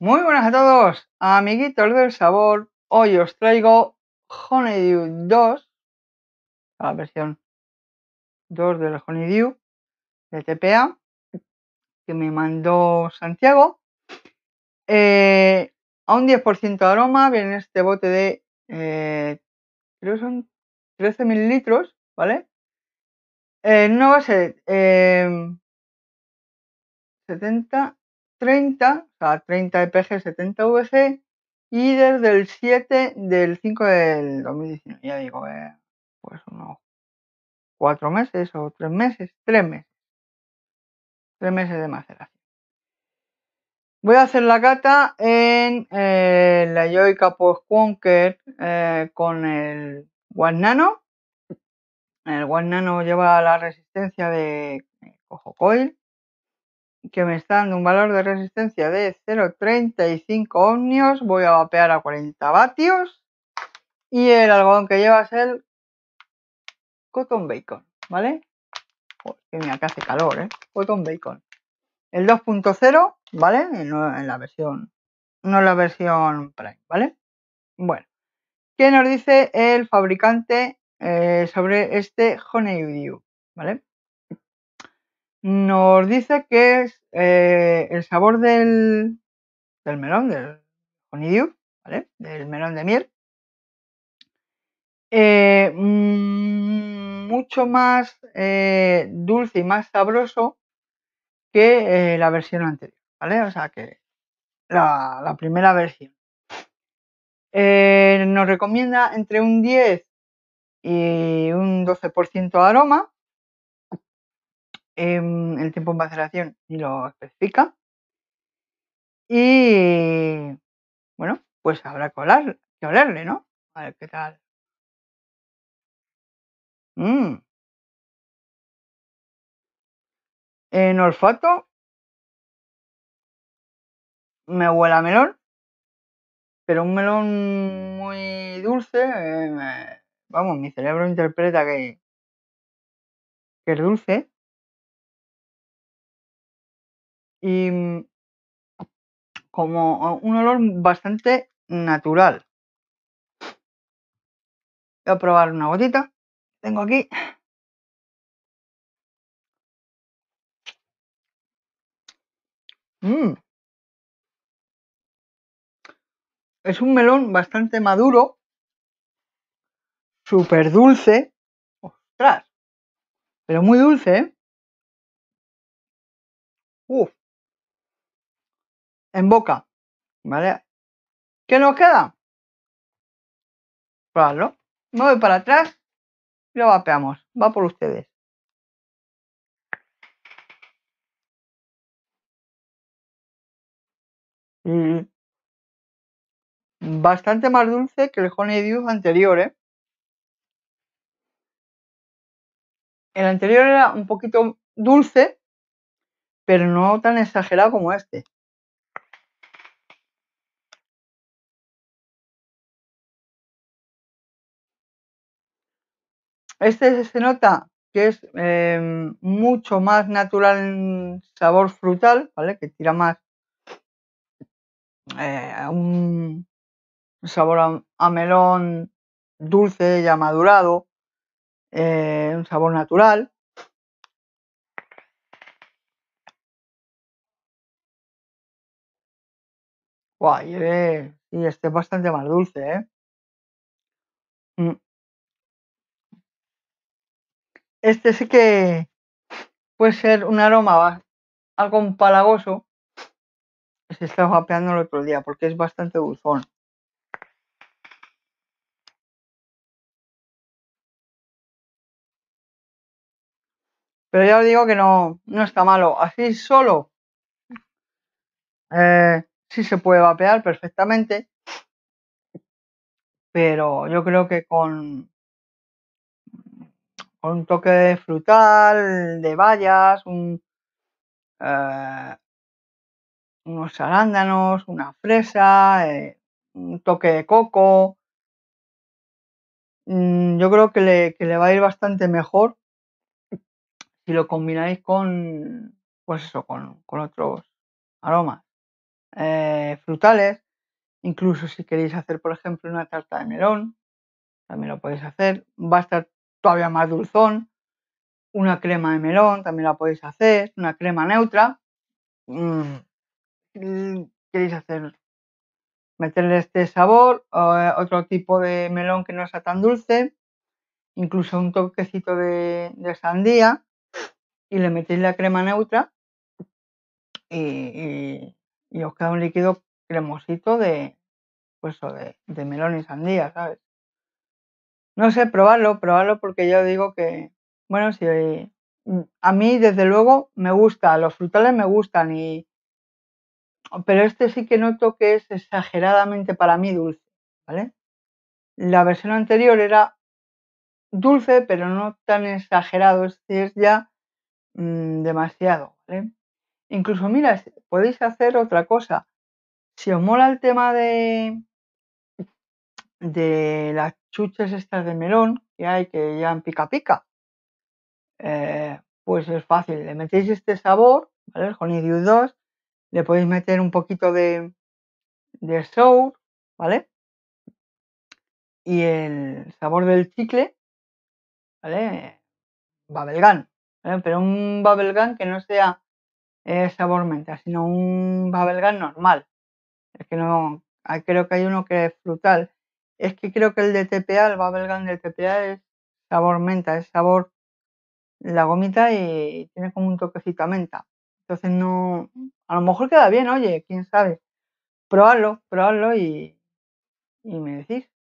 Muy buenas a todos, amiguitos del sabor. Hoy os traigo Honeydew 2, la versión 2 del Honeydew de TPA, que me mandó Santiago. Eh, a un 10% de aroma viene este bote de, eh, creo que son 13 mililitros, ¿vale? Eh, no va a ser 70 30, o sea, 30 EPG, 70 VC y desde el 7 del 5 del 2019, ya digo, eh, pues unos 4 meses o 3 meses, 3 meses, 3 meses de maceración. Voy a hacer la cata en eh, la Yoica Post Conquer eh, con el One Nano. El One Nano lleva la resistencia de Cojo Coil que me está dando un valor de resistencia de 0,35 ohmios, voy a vapear a 40 vatios y el algodón que lleva es el cotton bacon, ¿vale? que mira que hace calor, ¿eh? Cotton bacon. El 2.0, ¿vale? en la versión, no en la versión Prime, ¿vale? Bueno, ¿qué nos dice el fabricante eh, sobre este Honeydew, ¿vale? Nos dice que es eh, el sabor del, melón, del honeydew, ¿vale? Del melón de miel. Eh, mm, mucho más eh, dulce y más sabroso que la versión anterior, ¿vale? O sea que la, la primera versión. nos recomienda entre un 10 y un 12% de aroma Em, el tiempo en vacilación y lo especifica. Y bueno, pues habrá que, olerle, ¿no? A ver qué tal. Mm. En olfato me huele melón, pero un melón muy dulce. Eh, vamos, mi cerebro interpreta que, que es dulce y mm, como un olor bastante natural. Voy a probar una gotita. Tengo aquí. Mm. Es un melón bastante maduro, súper dulce. Ostras, pero muy dulce, ¿eh? Uf en boca. ¿Vale? ¿Qué nos queda? Probarlo. Me para atrás y lo vapeamos. Va por ustedes. Mm. bastante más dulce que el Honey anterior, ¿eh? El anterior era un poquito dulce, pero no tan exagerado como este. Este se nota que es em, mucho más natural en sabor frutal, ¿vale? Que tira más eh, un sabor a, melón dulce ya madurado, eh, un sabor natural. Guay, y este es bastante más dulce, ¿eh? Mm. Este sí que puede ser un aroma algo palagoso Se está vapeando el otro día porque es bastante buzón. Pero ya os digo que no, no está malo. Así solo eh, sí se puede vapear perfectamente. Pero yo creo que con, con un toque de frutal, de bayas, eh, unos arándanos, una fresa, eh, un toque de coco. Mm, yo creo que le, va a ir bastante mejor si lo combináis con, pues eso, con, otros aromas eh, frutales. Incluso si queréis hacer, por ejemplo, una tarta de melón, también lo podéis hacer. Va a estar todavía más dulzón, una crema de melón, también la podéis hacer, una crema neutra. Mm, ¿Queréis hacer? Meterle este sabor, eh, otro tipo de melón que no sea tan dulce, incluso un toquecito de, sandía y le metéis la crema neutra y, os queda un líquido cremosito de, pues, de melón y sandía, ¿sabes? No sé, probarlo, probarlo porque yo digo que, bueno, si eh, mm, a mí desde luego me gusta, los frutales me gustan y pero este sí que noto que es exageradamente para mí dulce, ¿vale? La versión anterior era dulce, pero no tan exagerado, este es ya mm, demasiado, ¿vale? Incluso, mira, podéis hacer otra cosa. Si os mola el tema de, de la chuches estas de melón que hay que ya en pica pica, eh, pues es fácil. Le metéis este sabor, ¿vale? El honeydew 2, le podéis meter un poquito de, de sour, ¿vale? Y el sabor del chicle, ¿vale? Babelgan, ¿eh? Pero un babelgan que no sea eh, sabor menta, sino un babelgan normal. Es que no, creo que hay uno que es frutal es que creo que el de TPA, el Babelgan de TPA es sabor menta, es sabor la gomita y tiene como un toquecito a menta. Entonces no, a lo mejor queda bien, oye, quién sabe. Probarlo, probarlo y, y me decís.